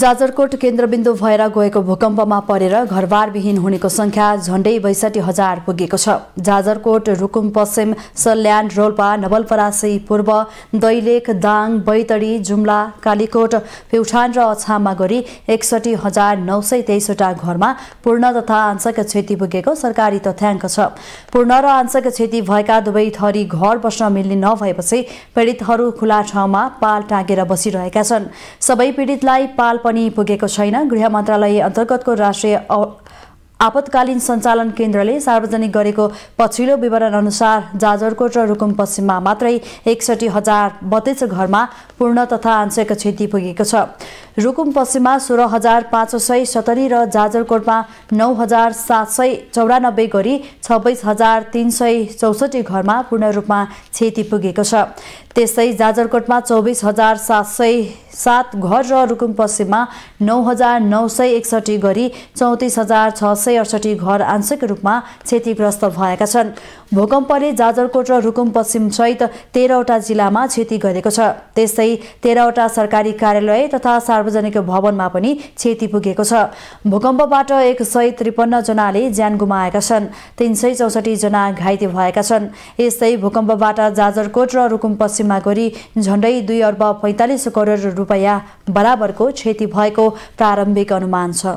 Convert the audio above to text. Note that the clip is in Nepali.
जाजरकोट केन्द्रबिन्दु भएर गएको भूकम्पमा परेर घरबारविहीन हुनेको संख्या झण्डै बैसठी हजार पुगेको छ जाजरकोट रुकुम पश्चिम सल्यान रोल्पा नवलपरासी पूर्व दैलेख दाङ बैतडी जुम्ला कालीकोट प्युठान र अछाममा गरी एकसठी हजार नौ सय तेइसवटा घरमा पूर्ण तथा आंशक क्षति पुगेको सरकारी तथ्याङ्क छ पूर्ण र आंशक क्षति भएका दुवै थरी घर बस्न मिल्ने नभएपछि पीडितहरू खुला ठाउँमा पाल टाँगेर बसिरहेका छन् सबै पीडितलाई पाल पनि पुगेको छैन गृह मन्त्रालय अन्तर्गतको राष्ट्रिय आपतकालीन सञ्चालन केन्द्रले सार्वजनिक गरेको पछिल्लो विवरण अनुसार जाजरकोट र रुकुम पश्चिममा मात्रै एकसठी हजार बत्तीस घरमा पूर्ण तथा आंशिक क्षति पुगेको छ रुकुम पश्चिममा सोह्र हजार पाँच सय सत्तरी र जाजरकोटमा नौ हजार सात सय चौरानब्बे गरी छब्बिस हजार तिन सय चौसठी घरमा पूर्ण रूपमा क्षति पुगेको छ त्यस्तै जाजरकोटमा चौबिस हजार सात सय सात घर र रुकुम पश्चिममा नौ हजार नौ सय एकसठी गरी चौतिस हजार छ सय अडसठी घर आंशिक रूपमा क्षतिग्रस्त भएका छन् भूकम्पले जाजरकोट र रुकुम पश्चिमसहित तेह्रवटा जिल्लामा क्षति गरेको छ त्यस्तै तेह्रवटा सरकारी कार्यालय तथा सार्वजनिक भवनमा पनि क्षति पुगेको छ भूकम्पबाट एक सय जनाले ज्यान गुमाएका छन् तिन सय जना घाइते भएका छन् यस्तै भूकम्पबाट जाजरकोट र रुकुम पश्चिममा गरी झण्डै दुई अर्ब पैँतालिस करोड रुपियाँ बराबरको क्षति भएको प्रारम्भिक अनुमान छ